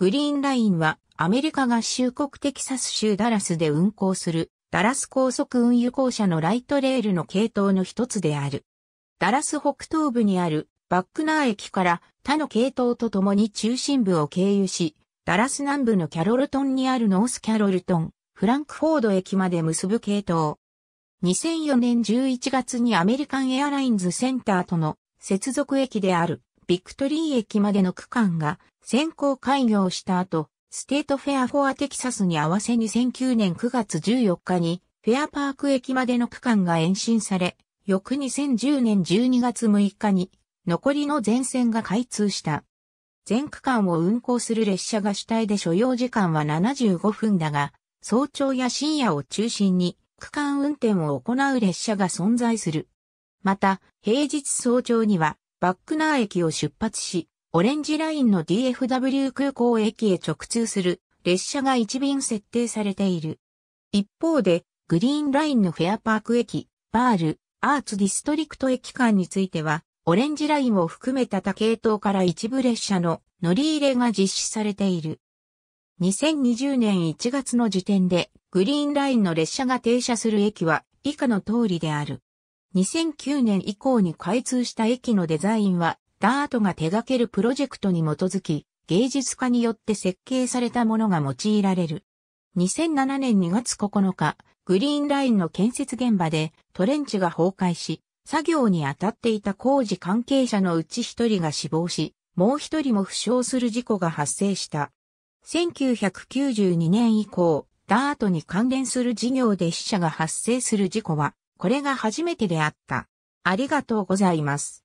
グリーンラインはアメリカ合衆国テキサス州ダラスで運行するダラス高速運輸公社のライトレールの系統の一つである。ダラス北東部にあるバックナー駅から他の系統とともに中心部を経由し、ダラス南部のキャロルトンにあるノースキャロルトン、フランクフォード駅まで結ぶ系統。2004年11月にアメリカンエアラインズセンターとの接続駅であるビクトリー駅までの区間が先行開業した後、ステートフェアフォアテキサスに合わせ2009年9月14日に、フェアパーク駅までの区間が延伸され、翌2010年12月6日に、残りの全線が開通した。全区間を運行する列車が主体で所要時間は75分だが、早朝や深夜を中心に区間運転を行う列車が存在する。また、平日早朝には、バックナー駅を出発し、オレンジラインの DFW 空港駅へ直通する列車が一便設定されている。一方で、グリーンラインのフェアパーク駅、バール、アーツディストリクト駅間については、オレンジラインを含めた多系統から一部列車の乗り入れが実施されている。2020年1月の時点で、グリーンラインの列車が停車する駅は以下の通りである。2009年以降に開通した駅のデザインはダートが手掛けるプロジェクトに基づき、芸術家によって設計されたものが用いられる。2007年2月9日、グリーンラインの建設現場でトレンチが崩壊し、作業に当たっていた工事関係者のうち一人が死亡し、もう一人も負傷する事故が発生した。1992年以降、ダートに関連する事業で死者が発生する事故は、これが初めてであった。ありがとうございます。